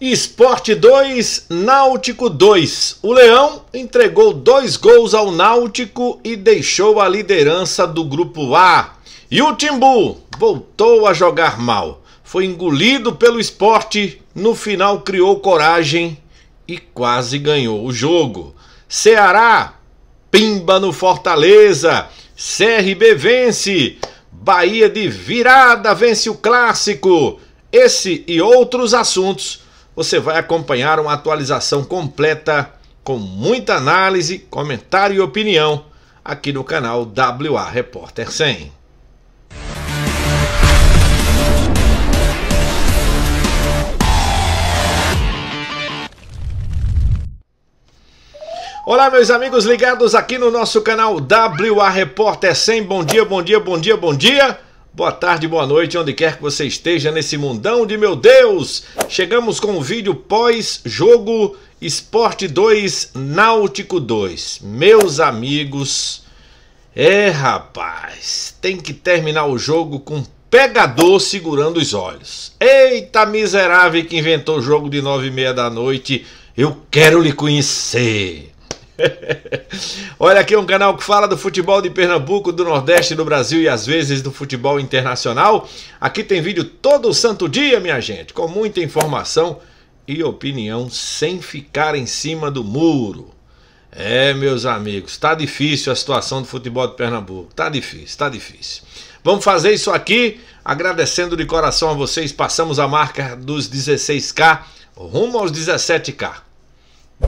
Esporte 2, Náutico 2. O Leão entregou dois gols ao Náutico e deixou a liderança do grupo A. E o Timbu voltou a jogar mal. Foi engolido pelo esporte, no final criou coragem e quase ganhou o jogo. Ceará, pimba no Fortaleza. CRB vence. Bahia de virada vence o clássico. Esse e outros assuntos você vai acompanhar uma atualização completa com muita análise, comentário e opinião aqui no canal WA Repórter 100. Olá, meus amigos ligados aqui no nosso canal WA Repórter 100. Bom dia, bom dia, bom dia, bom dia. Boa tarde, boa noite, onde quer que você esteja nesse mundão de meu Deus! Chegamos com o vídeo pós-jogo Esporte 2 Náutico 2. Meus amigos, é rapaz, tem que terminar o jogo com pegador segurando os olhos. Eita miserável que inventou o jogo de nove e meia da noite, eu quero lhe conhecer! Olha aqui um canal que fala do futebol de Pernambuco, do Nordeste, do Brasil e às vezes do futebol internacional. Aqui tem vídeo todo santo dia, minha gente, com muita informação e opinião sem ficar em cima do muro. É, meus amigos, tá difícil a situação do futebol de Pernambuco. Tá difícil, tá difícil. Vamos fazer isso aqui, agradecendo de coração a vocês. Passamos a marca dos 16k, rumo aos 17k.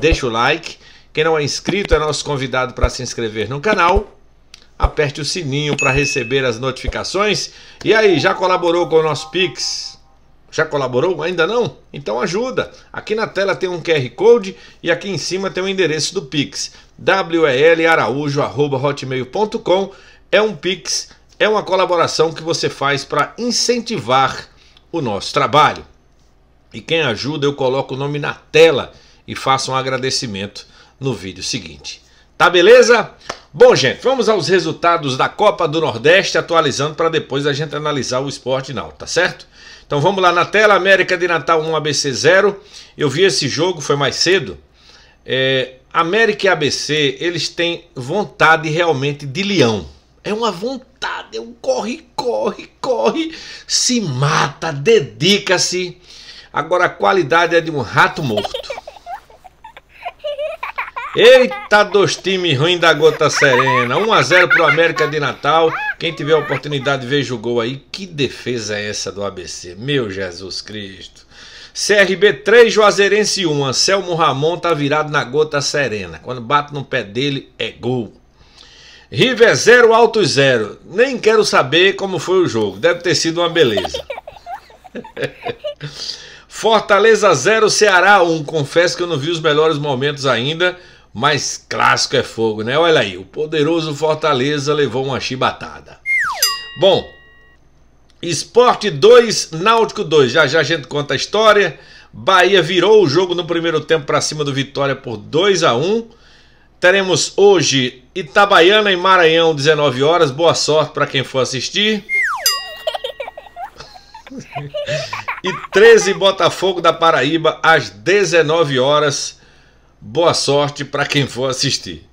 Deixa o like quem não é inscrito é nosso convidado para se inscrever no canal. Aperte o sininho para receber as notificações. E aí, já colaborou com o nosso Pix? Já colaborou? Ainda não? Então ajuda! Aqui na tela tem um QR Code e aqui em cima tem o endereço do Pix. welaraújo.hotmail.com É um Pix, é uma colaboração que você faz para incentivar o nosso trabalho. E quem ajuda, eu coloco o nome na tela e faço um agradecimento no vídeo seguinte. Tá beleza? Bom, gente, vamos aos resultados da Copa do Nordeste, atualizando para depois a gente analisar o esporte não, tá certo? Então vamos lá na tela, América de Natal 1, ABC 0. Eu vi esse jogo, foi mais cedo. É, América e ABC, eles têm vontade realmente de leão. É uma vontade, é um corre, corre, corre, se mata, dedica-se. Agora a qualidade é de um rato morto. Eita, dois times ruins da gota serena. 1 x 0 pro América de Natal. Quem tiver a oportunidade, veja o gol aí. Que defesa é essa do ABC? Meu Jesus Cristo. CRB 3, Juazeirense 1. Anselmo Ramon tá virado na gota serena. Quando bate no pé dele, é gol. River 0, Alto 0. Nem quero saber como foi o jogo. Deve ter sido uma beleza. Fortaleza 0, Ceará 1. Confesso que eu não vi os melhores momentos ainda mas clássico é fogo, né? Olha aí, o poderoso Fortaleza levou uma chibatada. Bom, Esporte 2, Náutico 2. Já já a gente conta a história. Bahia virou o jogo no primeiro tempo para cima do Vitória por 2 a 1. Teremos hoje Itabaiana e Maranhão, 19 horas. Boa sorte para quem for assistir. e 13 Botafogo da Paraíba às 19 horas. Boa sorte para quem for assistir.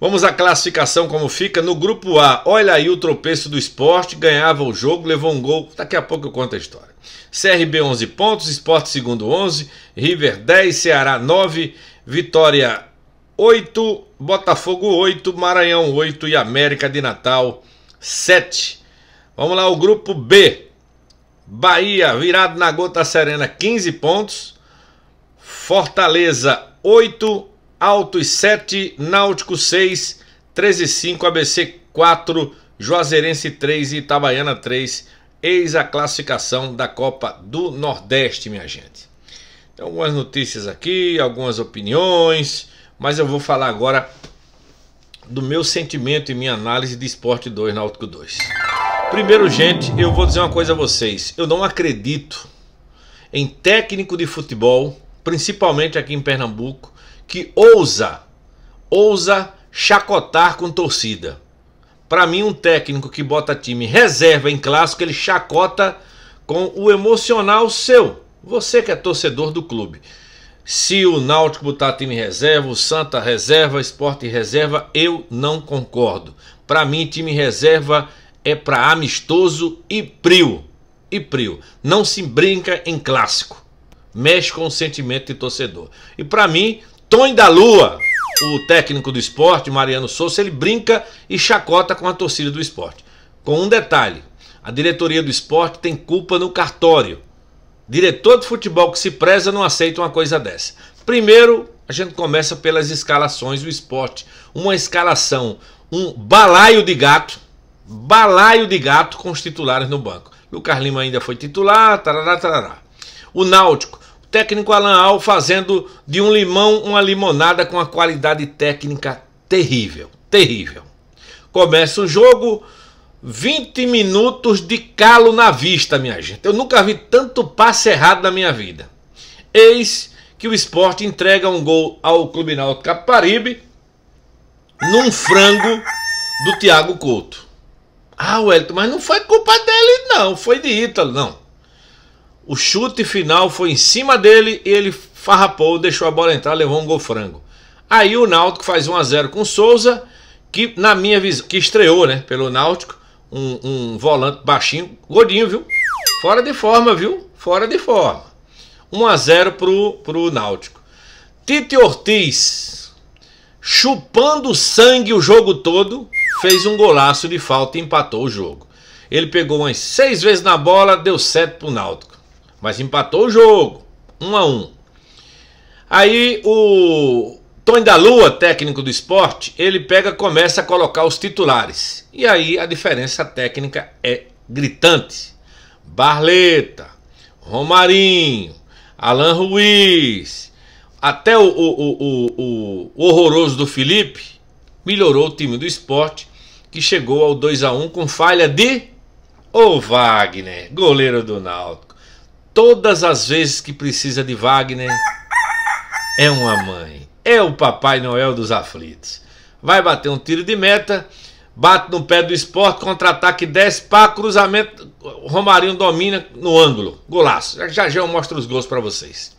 Vamos à classificação como fica no grupo A. Olha aí o tropeço do esporte, ganhava o jogo, levou um gol. Daqui a pouco eu conto a história. CRB 11 pontos, Esporte segundo 11, River 10, Ceará 9, Vitória 8, Botafogo 8, Maranhão 8 e América de Natal 7. Vamos lá, o grupo B. Bahia virado na gota serena 15 pontos, Fortaleza 8, Alto e 7, Náutico 6, 13 e 5, ABC 4, Juazeirense 3 e Itabaiana 3. Eis a classificação da Copa do Nordeste, minha gente. Tem algumas notícias aqui, algumas opiniões, mas eu vou falar agora do meu sentimento e minha análise de Esporte 2 Náutico 2. Primeiro, gente, eu vou dizer uma coisa a vocês. Eu não acredito em técnico de futebol principalmente aqui em Pernambuco, que ousa, ousa chacotar com torcida. Para mim, um técnico que bota time reserva em clássico, ele chacota com o emocional seu. Você que é torcedor do clube. Se o Náutico botar time reserva, o Santa reserva, o esporte reserva, eu não concordo. Para mim, time reserva é para amistoso e prio. E prio. Não se brinca em clássico mexe com o sentimento de torcedor. E para mim, Tony da Lua, o técnico do esporte, Mariano Souza, ele brinca e chacota com a torcida do esporte. Com um detalhe: a diretoria do esporte tem culpa no cartório. Diretor de futebol que se preza não aceita uma coisa dessa. Primeiro, a gente começa pelas escalações do esporte. Uma escalação, um balaio de gato, balaio de gato com os titulares no banco. Lucas Lima ainda foi titular, tarará, tarará. O Náutico Técnico Alan Al fazendo de um limão uma limonada com a qualidade técnica terrível, terrível. Começa o jogo, 20 minutos de calo na vista, minha gente. Eu nunca vi tanto passe errado na minha vida. Eis que o esporte entrega um gol ao Clube Náutico Caparibe num frango do Thiago Couto. Ah, Wellington, mas não foi culpa dele não, foi de Ítalo, não. O chute final foi em cima dele e ele farrapou, deixou a bola entrar, levou um gol frango. Aí o Náutico faz 1 a 0 com Souza, que na minha visão, que estreou, né, pelo Náutico, um, um volante baixinho, gordinho, viu? Fora de forma, viu? Fora de forma. 1 a 0 pro, pro Náutico. Tite Ortiz, chupando sangue o jogo todo, fez um golaço de falta e empatou o jogo. Ele pegou umas seis vezes na bola, deu sete pro Náutico mas empatou o jogo, um a um. Aí o Tony da Lua, técnico do esporte, ele pega, começa a colocar os titulares. E aí a diferença técnica é gritante. Barleta, Romarinho, Alan Ruiz, até o, o, o, o horroroso do Felipe melhorou o time do esporte, que chegou ao 2 a 1 com falha de. Ô Wagner, goleiro do Náutico todas as vezes que precisa de Wagner, é uma mãe, é o Papai Noel dos aflitos. Vai bater um tiro de meta, bate no pé do esporte, contra-ataque 10, pá, cruzamento, Romarinho domina no ângulo, golaço. Já já eu mostro os gols para vocês.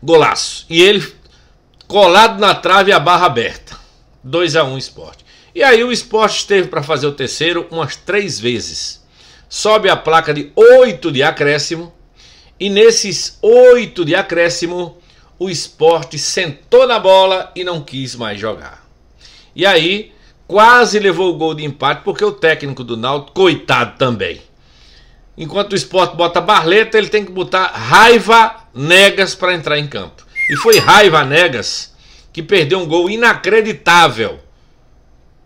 Golaço. E ele colado na trave a barra aberta. 2 a 1 um, esporte. E aí o esporte esteve para fazer o terceiro umas três vezes. Sobe a placa de 8 de acréscimo e nesses oito de acréscimo, o esporte sentou na bola e não quis mais jogar. E aí, quase levou o gol de empate, porque o técnico do Náutico, coitado também. Enquanto o esporte bota Barleta, ele tem que botar Raiva Negas para entrar em campo. E foi Raiva Negas que perdeu um gol inacreditável.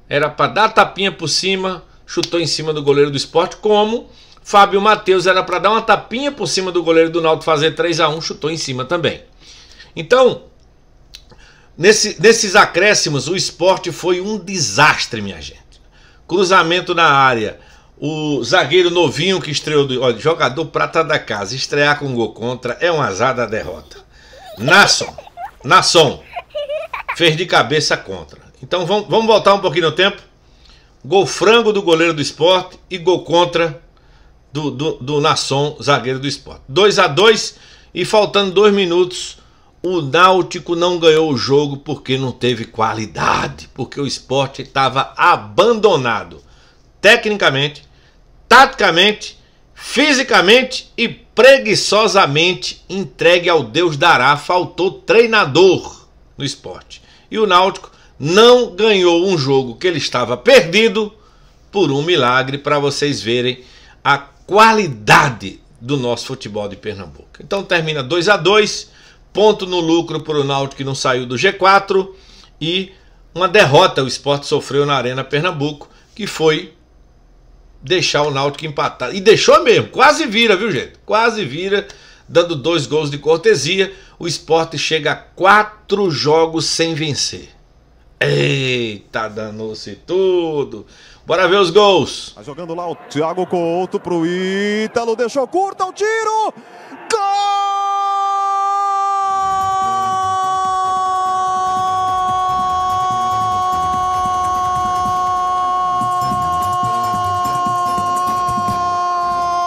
Era para dar tapinha por cima, chutou em cima do goleiro do esporte, como Fábio Matheus era para dar uma tapinha por cima do goleiro do Náutico fazer 3 a 1 chutou em cima também. Então, nesse, nesses acréscimos, o esporte foi um desastre, minha gente. Cruzamento na área. O zagueiro novinho que estreou, do, olha, jogador prata da casa, estrear com gol contra é um azar da derrota. Nasson, Nasson, fez de cabeça contra. Então vamos, vamos voltar um pouquinho no tempo. Gol frango do goleiro do esporte e gol contra do, do, do Nasson, zagueiro do esporte. 2 a 2 e faltando dois minutos, o Náutico não ganhou o jogo porque não teve qualidade, porque o esporte estava abandonado. Tecnicamente, taticamente, fisicamente e preguiçosamente entregue ao Deus dará, faltou treinador no esporte. E o Náutico não ganhou um jogo que ele estava perdido por um milagre para vocês verem a qualidade do nosso futebol de Pernambuco. Então termina 2 a 2 ponto no lucro para o Náutico que não saiu do G4 e uma derrota o esporte sofreu na Arena Pernambuco, que foi deixar o Náutico empatar. E deixou mesmo, quase vira, viu gente? Quase vira, dando dois gols de cortesia. O esporte chega a quatro jogos sem vencer. Eita, danou-se tudo. Bora ver os gols. Tá jogando lá o Thiago Couto pro Ítalo, deixou curto o tiro. Gol!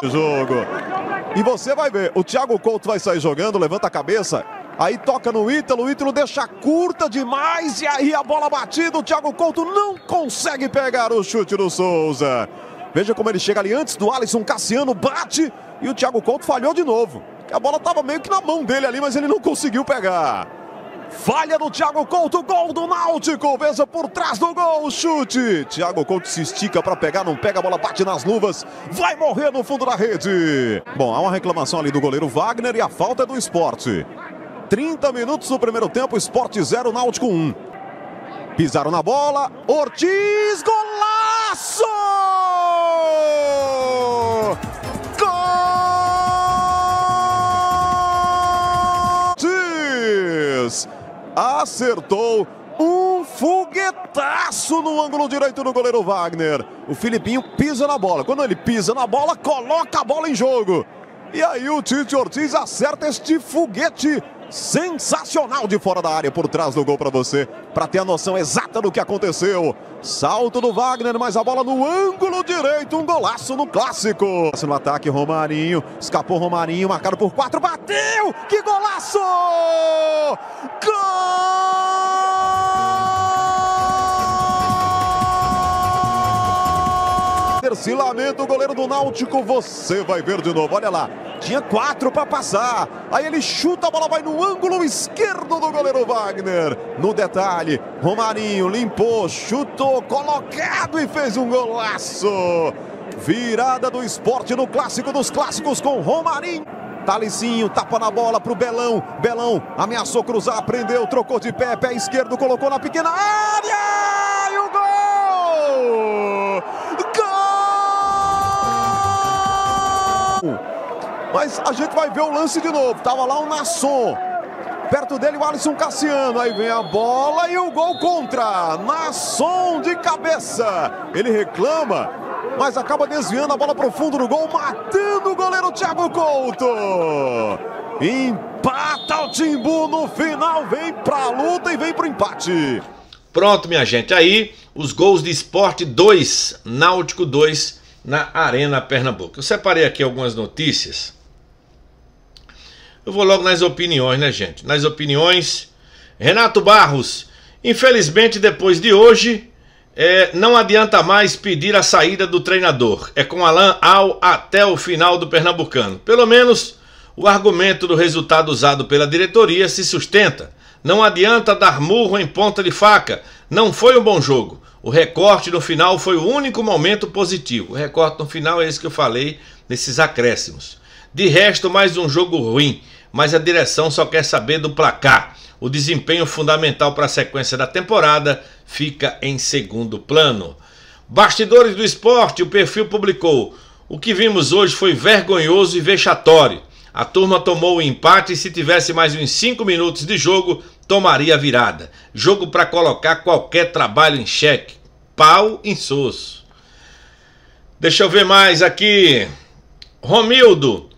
Jogo. E você vai ver, o Thiago Couto vai sair jogando, levanta a cabeça Aí toca no Ítalo, o Ítalo deixa curta demais e aí a bola batida, o Thiago Couto não consegue pegar o chute do Souza. Veja como ele chega ali antes do Alisson, Cassiano bate e o Thiago Couto falhou de novo. A bola estava meio que na mão dele ali, mas ele não conseguiu pegar. Falha do Thiago Couto, gol do Náutico, veja por trás do gol, chute. Thiago Couto se estica para pegar, não pega, a bola bate nas luvas, vai morrer no fundo da rede. Bom, há uma reclamação ali do goleiro Wagner e a falta é do esporte. 30 minutos do primeiro tempo, Esporte 0, Náutico 1. Pisaram na bola, Ortiz, golaço! Gol! Ortiz acertou um foguetaço no ângulo direito do goleiro Wagner. O Filipinho pisa na bola. Quando ele pisa na bola, coloca a bola em jogo. E aí o Tite Ortiz acerta este foguete sensacional de fora da área por trás do gol para você, para ter a noção exata do que aconteceu. Salto do Wagner, mas a bola no ângulo direito, um golaço no clássico. No ataque, Romarinho, escapou Romarinho, marcado por quatro, bateu! Que golaço! Gol! Éder se lamenta o goleiro do Náutico. Você vai ver de novo, olha lá. Tinha quatro para passar. Aí ele chuta, a bola vai no ângulo esquerdo do goleiro Wagner. No detalhe, Romarinho limpou, chutou, colocado e fez um golaço. Virada do esporte no clássico dos clássicos com Romarinho. Talicinho, tapa na bola pro Belão. Belão ameaçou cruzar, prendeu, trocou de pé, pé esquerdo, colocou na pequena área! E o gol! Mas a gente vai ver o lance de novo. Tava lá o Nasson. Perto dele o Alisson Cassiano. Aí vem a bola e o gol contra. Nasson de cabeça. Ele reclama, mas acaba desviando a bola o fundo do gol, matando o goleiro Thiago Couto. Empata o Timbu no final. Vem pra luta e vem pro empate. Pronto, minha gente. Aí os gols de Esporte 2, Náutico 2 na Arena Pernambuco. Eu separei aqui algumas notícias eu vou logo nas opiniões, né, gente? Nas opiniões. Renato Barros, infelizmente depois de hoje, é, não adianta mais pedir a saída do treinador. É com Alain Al até o final do Pernambucano. Pelo menos o argumento do resultado usado pela diretoria se sustenta. Não adianta dar murro em ponta de faca. Não foi um bom jogo. O recorte no final foi o único momento positivo. O recorte no final é esse que eu falei nesses acréscimos. De resto, mais um jogo ruim mas a direção só quer saber do placar. O desempenho fundamental para a sequência da temporada fica em segundo plano. Bastidores do Esporte, o perfil publicou: O que vimos hoje foi vergonhoso e vexatório. A turma tomou o empate e se tivesse mais uns 5 minutos de jogo, tomaria a virada. Jogo para colocar qualquer trabalho em xeque. Pau sosso. Deixa eu ver mais aqui. Romildo,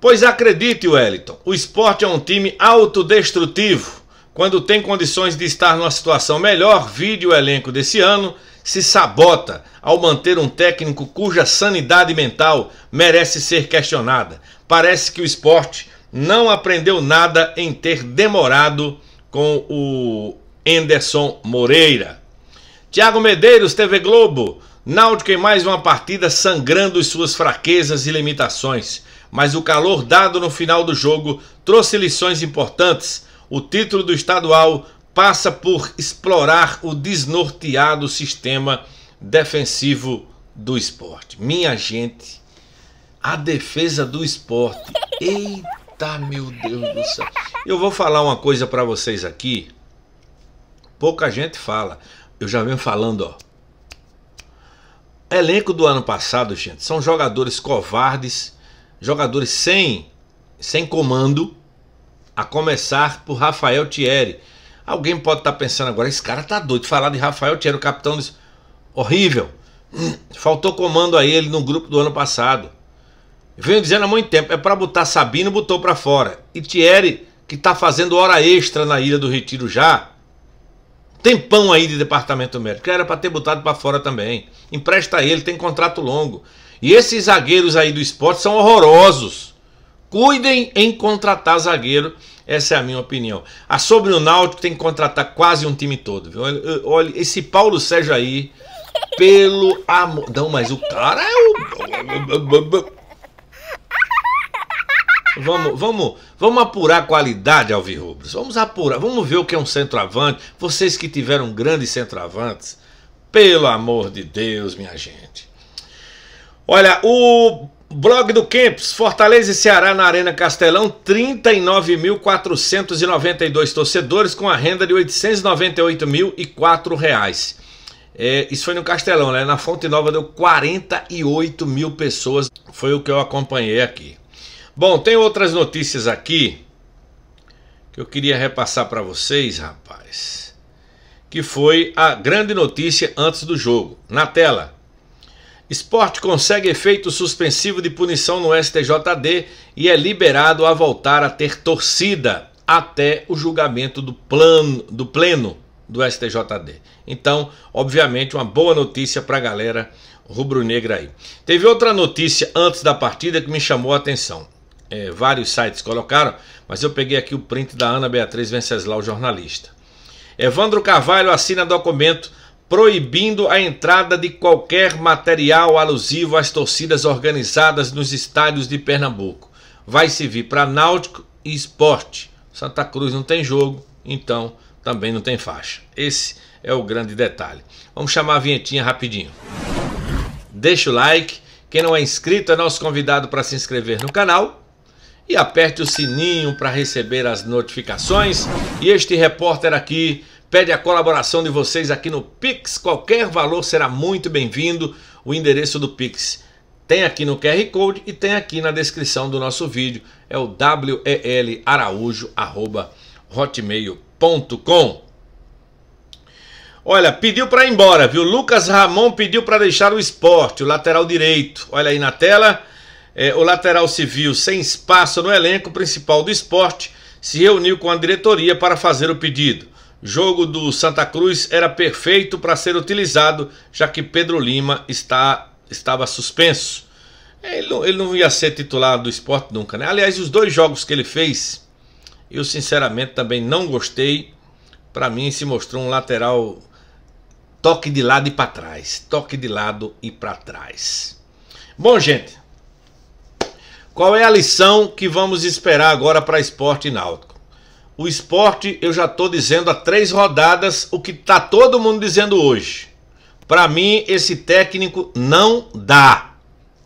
Pois acredite, Wellington, o esporte é um time autodestrutivo. Quando tem condições de estar numa situação melhor, vide o elenco desse ano, se sabota ao manter um técnico cuja sanidade mental merece ser questionada. Parece que o esporte não aprendeu nada em ter demorado com o Enderson Moreira. Tiago Medeiros, TV Globo. Náutico em mais uma partida sangrando suas fraquezas e limitações mas o calor dado no final do jogo trouxe lições importantes. O título do estadual passa por explorar o desnorteado sistema defensivo do esporte. Minha gente, a defesa do esporte. Eita, meu Deus do céu. Eu vou falar uma coisa para vocês aqui. Pouca gente fala. Eu já venho falando, ó. Elenco do ano passado, gente, são jogadores covardes jogadores sem, sem comando, a começar por Rafael Thierry. Alguém pode estar tá pensando agora, esse cara tá doido. Falar de Rafael Thierry, o capitão, disse, horrível. Faltou comando a ele no grupo do ano passado. Eu venho dizendo há muito tempo, é para botar Sabino, botou para fora. E Thierry, que tá fazendo hora extra na Ilha do Retiro já, tempão aí de departamento médico, que era para ter botado para fora também. Empresta ele, tem contrato longo. E esses zagueiros aí do esporte são horrorosos. Cuidem em contratar zagueiro. Essa é a minha opinião. A sobre o Náutico tem que contratar quase um time todo. Viu? Olha, esse Paulo Sérgio aí, pelo amor. Não, mas o cara é o. Vamos, vamos, vamos apurar a qualidade, Alvirrubros. Vamos apurar, vamos ver o que é um centroavante. Vocês que tiveram grandes centroavantes, pelo amor de Deus, minha gente. Olha, o blog do Campos Fortaleza e Ceará na Arena Castelão, 39.492 torcedores com a renda de R$ 898.004. É, isso foi no Castelão, né? Na Fonte Nova deu 48 mil pessoas. Foi o que eu acompanhei aqui. Bom, tem outras notícias aqui que eu queria repassar para vocês, rapaz. Que foi a grande notícia antes do jogo. Na tela. Esporte consegue efeito suspensivo de punição no STJD e é liberado a voltar a ter torcida até o julgamento do, plano, do pleno do STJD. Então, obviamente, uma boa notícia para a galera rubro-negra aí. Teve outra notícia antes da partida que me chamou a atenção. É, vários sites colocaram, mas eu peguei aqui o print da Ana Beatriz Venceslau, jornalista. Evandro Carvalho assina documento proibindo a entrada de qualquer material alusivo às torcidas organizadas nos estádios de Pernambuco. Vai servir para náutico e esporte. Santa Cruz não tem jogo, então também não tem faixa. Esse é o grande detalhe. Vamos chamar a vinhetinha rapidinho. Deixa o like. Quem não é inscrito é nosso convidado para se inscrever no canal. E aperte o sininho para receber as notificações. E este repórter aqui pede a colaboração de vocês aqui no Pix. Qualquer valor será muito bem-vindo. O endereço do Pix tem aqui no QR Code e tem aqui na descrição do nosso vídeo. É o welaraújo.hotmail.com. Olha, pediu para ir embora, viu? Lucas Ramon pediu para deixar o esporte, o lateral direito. Olha aí na tela. É, o lateral civil, sem espaço no elenco principal do esporte, se reuniu com a diretoria para fazer o pedido jogo do Santa Cruz era perfeito para ser utilizado, já que Pedro Lima está, estava suspenso. Ele não, ele não ia ser titular do esporte nunca, né? Aliás, os dois jogos que ele fez, eu sinceramente também não gostei. Para mim, se mostrou um lateral toque de lado e para trás. Toque de lado e para trás. Bom, gente, qual é a lição que vamos esperar agora para esporte náutico? O esporte, eu já estou dizendo há três rodadas o que está todo mundo dizendo hoje. Para mim, esse técnico não dá.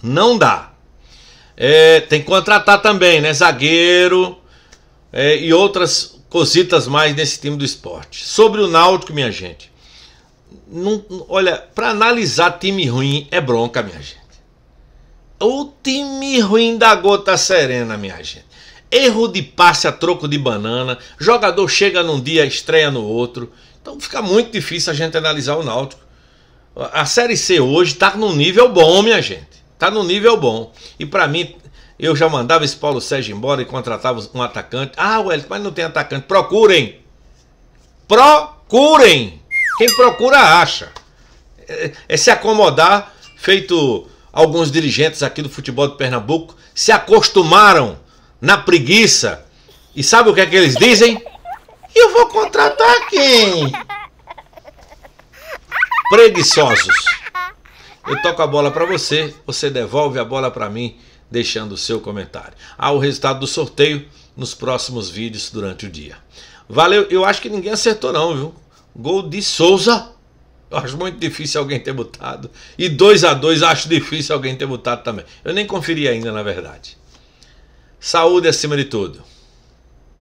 Não dá. É, tem que contratar também, né? Zagueiro é, e outras cositas mais nesse time do esporte. Sobre o Náutico, minha gente. Não, olha, para analisar time ruim é bronca, minha gente. O time ruim da gota serena, minha gente erro de passe a troco de banana, jogador chega num dia, estreia no outro. Então fica muito difícil a gente analisar o Náutico. A Série C hoje está num nível bom, minha gente. Está num nível bom. E para mim, eu já mandava esse Paulo Sérgio embora e contratava um atacante. Ah, Wellington, mas não tem atacante. Procurem. Procurem. Quem procura, acha. É, é se acomodar, feito alguns dirigentes aqui do futebol de Pernambuco, se acostumaram na preguiça. E sabe o que é que eles dizem? Eu vou contratar quem? Preguiçosos. Eu toco a bola para você, você devolve a bola para mim, deixando o seu comentário. Há ah, o resultado do sorteio nos próximos vídeos durante o dia. Valeu, eu acho que ninguém acertou não, viu? Gol de Souza. Eu acho muito difícil alguém ter botado. E 2 a 2 acho difícil alguém ter botado também. Eu nem conferi ainda, na verdade. Saúde acima de tudo.